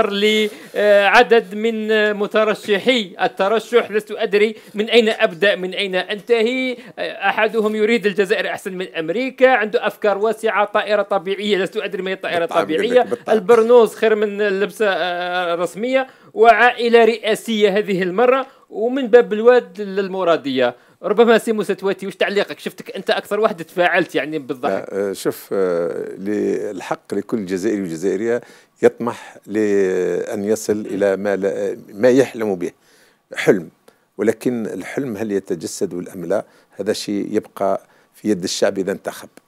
لعدد آه، من مترشحي الترشح لست ادري من اين ابدا من اين انتهي آه، احدهم يريد الجزائر احسن من امريكا عنده افكار واسعه طائره طبيعيه لست ادري ما هي الطائره الطبيعيه البرنوز خير من اللبسه آه، الرسميه وعائله رئاسيه هذه المره ومن باب الواد للمراديه ربما سيمو ستواتي وش تعليقك شفتك انت اكثر واحد تفاعلت يعني بالضحك آه، آه، شوف الحق آه، لكل جزائري وجزائريه يطمح لان يصل الى ما ما يحلم به حلم ولكن الحلم هل يتجسد ام لا هذا شيء يبقى في يد الشعب اذا انتخب